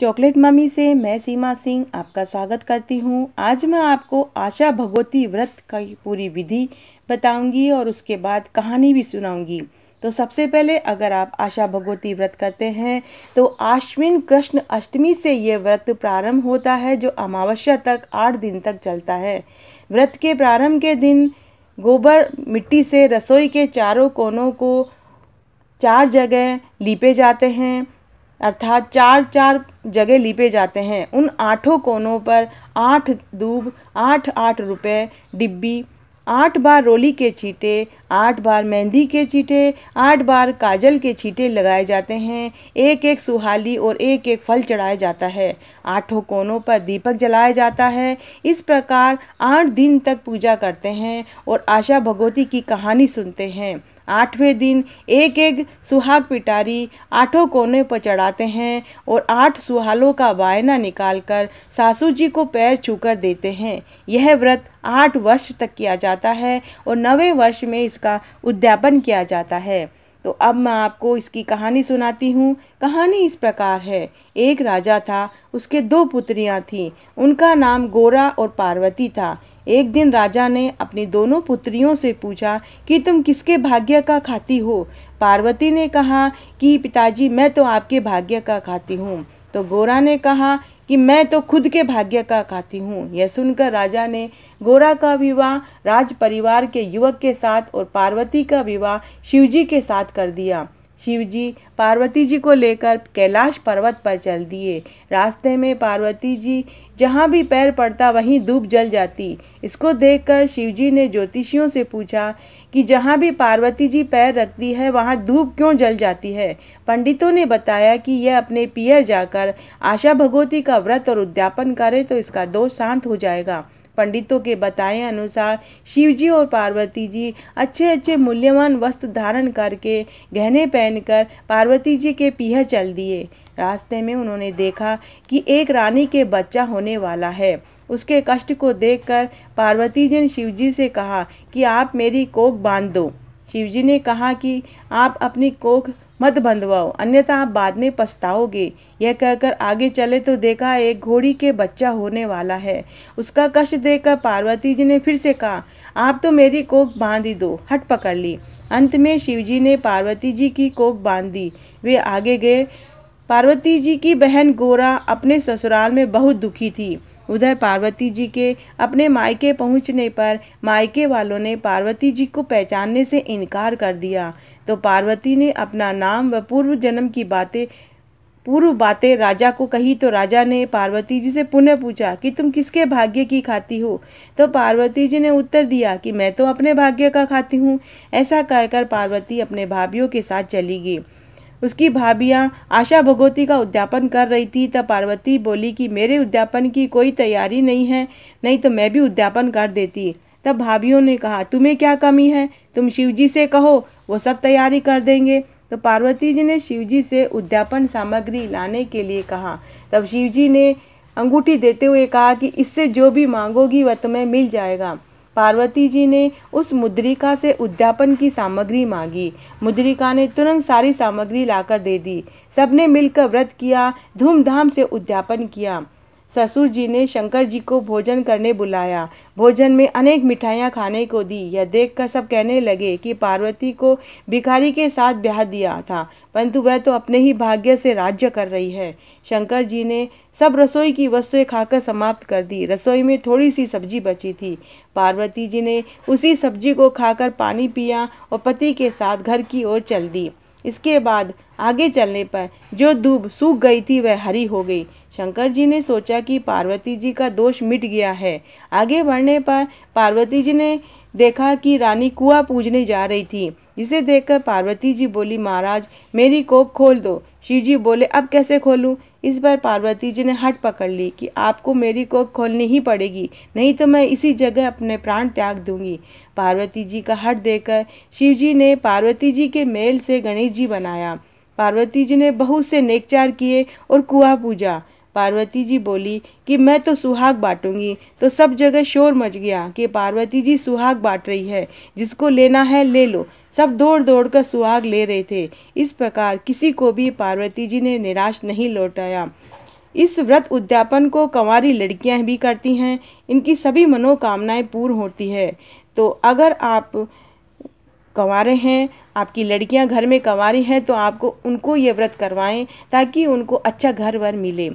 chocolate mummy से मैं सीमा सिंह आपका स्वागत करती हूँ आज मैं आपको आशा भगवती व्रत की पूरी विधि बताऊंगी और उसके बाद कहानी भी सुनाऊंगी तो सबसे पहले अगर आप आशा भगवती व्रत करते हैं तो आश्विन कृष्ण अष्टमी से ये व्रत प्रारंभ होता है जो अमावस्या तक आठ दिन तक चलता है व्रत के प्रारंभ के दिन गोबर मिट्टी से रसोई के चारों कोनों को चार जगह लीपे जाते हैं अर्थात चार चार जगह लिपे जाते हैं उन आठों कोनों पर आठ दूब आठ आठ रुपए डिब्बी आठ बार रोली के छीटे आठ बार मेहंदी के छीटे आठ बार काजल के छीटे लगाए जाते हैं एक एक सुहाली और एक एक फल चढ़ाया जाता है आठों कोनों पर दीपक जलाया जाता है इस प्रकार आठ दिन तक पूजा करते हैं और आशा भगवती की कहानी सुनते हैं आठवें दिन एक एक सुहाग पिटारी आठों कोने पर चढ़ाते हैं और आठ सुहालों का वायना निकालकर सासू जी को पैर छूकर देते हैं यह व्रत आठ वर्ष तक किया जाता है और नवे वर्ष में इसका उद्यापन किया जाता है तो अब मैं आपको इसकी कहानी सुनाती हूँ कहानी इस प्रकार है एक राजा था उसके दो पुत्रियाँ थीं उनका नाम गोरा और पार्वती था एक दिन राजा ने अपनी दोनों पुत्रियों से पूछा कि तुम किसके भाग्य का खाती हो पार्वती ने कहा कि पिताजी मैं तो आपके भाग्य का खाती हूँ तो गोरा ने कहा कि मैं तो खुद के भाग्य का खाती हूँ यह सुनकर राजा ने गोरा का विवाह राज परिवार के युवक के साथ और पार्वती का विवाह शिवजी के साथ कर दिया शिव जी पार्वती जी को लेकर कैलाश पर्वत पर चल दिए रास्ते में पार्वती जी जहाँ भी पैर पड़ता वहीं धूप जल जाती इसको देखकर जी ने ज्योतिषियों से पूछा कि जहाँ भी पार्वती जी पैर रखती है वहाँ धूप क्यों जल जाती है पंडितों ने बताया कि यह अपने पियर जाकर आशा भगवती का व्रत और उद्यापन करे तो इसका दोष शांत हो जाएगा पंडितों के बताए अनुसार शिवजी और पार्वती जी अच्छे अच्छे मूल्यवान वस्त्र धारण करके गहने पहनकर पार्वती जी के पीहर चल दिए रास्ते में उन्होंने देखा कि एक रानी के बच्चा होने वाला है उसके कष्ट को देखकर पार्वती जी ने शिव जी से कहा कि आप मेरी कोख बांध दो शिवजी ने कहा कि आप अपनी कोख मत बंधवाओ अन्यथा आप बाद में पछताओगे यह कहकर आगे चले तो देखा एक घोड़ी के बच्चा होने वाला है उसका कष्ट देखकर पार्वती जी ने फिर से कहा आप तो मेरी कोख बांध ही दो हट पकड़ ली अंत में शिवजी ने पार्वती जी की कोख बांध दी वे आगे गए पार्वती जी की बहन गोरा अपने ससुराल में बहुत दुखी थी उधर पार्वती जी के अपने मायके पहुंचने पर मायके वालों ने पार्वती जी को पहचानने से इनकार कर दिया तो पार्वती ने अपना नाम व पूर्व जन्म की बातें पूर्व बातें राजा को कही तो राजा ने पार्वती जी से पुनः पूछा कि तुम किसके भाग्य की खाती हो तो पार्वती जी ने उत्तर दिया कि मैं तो अपने भाग्य का खाती हूँ ऐसा कहकर पार्वती अपने भाभीियों के साथ चली गई उसकी भाभियाँ आशा भगवती का उद्यापन कर रही थी तब पार्वती बोली कि मेरे उद्यापन की कोई तैयारी नहीं है नहीं तो मैं भी उद्यापन कर देती तब भाभियों ने कहा तुम्हें क्या कमी है तुम शिवजी से कहो वो सब तैयारी कर देंगे तो पार्वती जी ने शिव जी से उद्यापन सामग्री लाने के लिए कहा तब शिवजी ने अंगूठी देते हुए कहा कि इससे जो भी मांगोगी वह तुम्हें मिल जाएगा पार्वती जी ने उस मुद्रिका से उद्यापन की सामग्री मांगी मुद्रिका ने तुरंत सारी सामग्री लाकर दे दी सबने मिलकर व्रत किया धूमधाम से उद्यापन किया ससुर जी ने शंकर जी को भोजन करने बुलाया भोजन में अनेक मिठाइयाँ खाने को दी यह देखकर सब कहने लगे कि पार्वती को भिखारी के साथ ब्याह दिया था परंतु वह तो अपने ही भाग्य से राज्य कर रही है शंकर जी ने सब रसोई की वस्तुएं खाकर समाप्त कर दी रसोई में थोड़ी सी सब्जी बची थी पार्वती जी ने उसी सब्जी को खाकर पानी पिया और पति के साथ घर की ओर चल दी इसके बाद आगे चलने पर जो दूब सूख गई थी वह हरी हो गई शंकर जी ने सोचा कि पार्वती जी का दोष मिट गया है आगे बढ़ने पर पार्वती जी ने देखा कि रानी कुआ पूजने जा रही थी जिसे देखकर पार्वती जी बोली महाराज मेरी कोप खोल दो शिव जी बोले अब कैसे खोलूं इस पर पार्वती जी ने हट पकड़ ली कि आपको मेरी कोप खोलनी ही पड़ेगी नहीं तो मैं इसी जगह अपने प्राण त्याग दूंगी पार्वती जी का हट देकर शिव जी ने पार्वती जी के मेल से गणेश जी बनाया पार्वती जी ने बहुत से नेकचार किए और कुआ पूजा पार्वती जी बोली कि मैं तो सुहाग बांटूंगी तो सब जगह शोर मच गया कि पार्वती जी सुहाग बांट रही है जिसको लेना है ले लो सब दौड़ दौड़ कर सुहाग ले रहे थे इस प्रकार किसी को भी पार्वती जी ने निराश नहीं लौटाया इस व्रत उद्यापन को कंवारी लड़कियां भी करती हैं इनकी सभी मनोकामनाएं पूर्ण होती है तो अगर आप कंवारे हैं आपकी लड़कियां घर में कंवारी हैं तो आपको उनको ये व्रत करवाएं ताकि उनको अच्छा घर वर मिले